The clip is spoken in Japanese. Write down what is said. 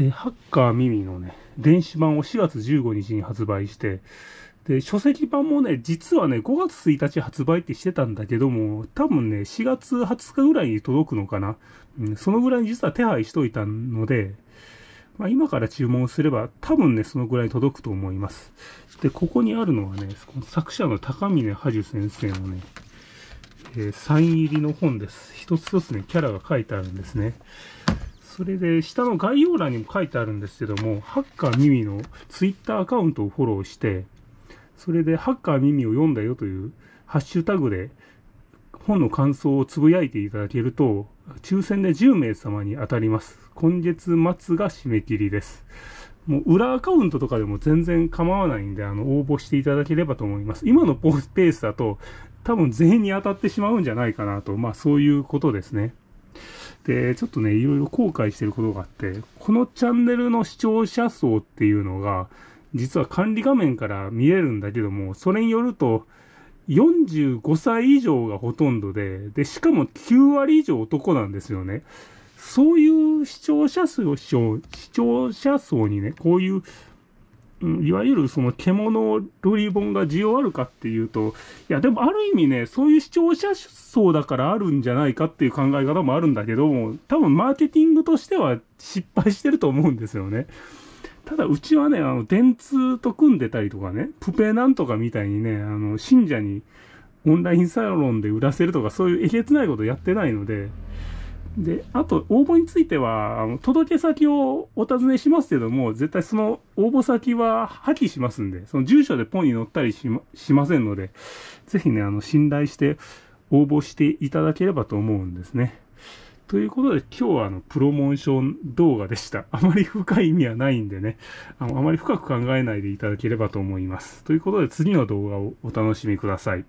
えハッカーミミのね、電子版を4月15日に発売して、で、書籍版もね、実はね、5月1日発売ってしてたんだけども、多分ね、4月20日ぐらいに届くのかな。うん、そのぐらいに実は手配しといたので、まあ、今から注文すれば、多分ね、そのぐらい届くと思います。で、ここにあるのはね、この作者の高峰波寿先生のね、えー、サイン入りの本です。一つ一つね、キャラが書いてあるんですね。それで、下の概要欄にも書いてあるんですけども、ハッカーミミの Twitter アカウントをフォローして、それで、ハッカーミミを読んだよというハッシュタグで、本の感想をつぶやいていただけると、抽選で10名様に当たります。今月末が締め切りです。もう裏アカウントとかでも全然構わないんで、あの、応募していただければと思います。今のペースだと、多分全員に当たってしまうんじゃないかなと、まあそういうことですね。で、ちょっとね、いろいろ後悔してることがあって、このチャンネルの視聴者層っていうのが、実は管理画面から見えるんだけども、それによると、45歳以上がほとんどで、で、しかも9割以上男なんですよね。そういう視聴者数を視聴、視聴者層にね、こういういわゆるその獣ロリボンが需要あるかっていうと、いや、でもある意味ね、そういう視聴者層だからあるんじゃないかっていう考え方もあるんだけども、多分マーケティングとしては失敗してると思うんですよね。ただ、うちはね、あの、電通と組んでたりとかね、プペなんとかみたいにね、あの、信者にオンラインサロンで売らせるとか、そういうえげつないことやってないので、で、あと、応募については、あの届け先をお尋ねしますけども、絶対その応募先は破棄しますんで、その住所でポンに載ったりしましませんので、ぜひね、あの、信頼して応募していただければと思うんですね。ということで、今日はあの、プロモーション動画でした。あまり深い意味はないんでね、あのあまり深く考えないでいただければと思います。ということで、次の動画をお楽しみください。